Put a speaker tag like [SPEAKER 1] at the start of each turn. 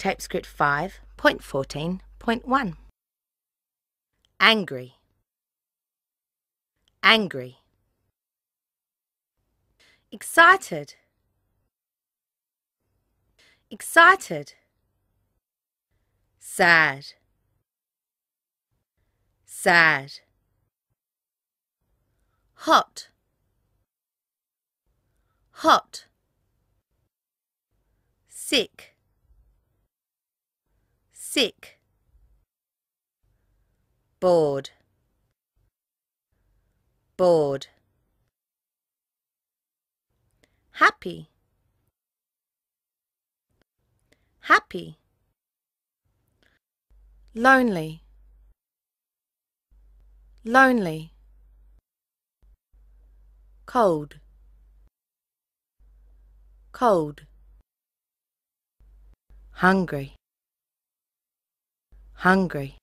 [SPEAKER 1] TypeScript 5.14.1. Angry. Angry. Excited.
[SPEAKER 2] Excited. Sad. Sad. Hot. Hot.
[SPEAKER 3] Sick sick
[SPEAKER 4] bored bored happy
[SPEAKER 5] happy lonely lonely cold
[SPEAKER 4] cold hungry hungry.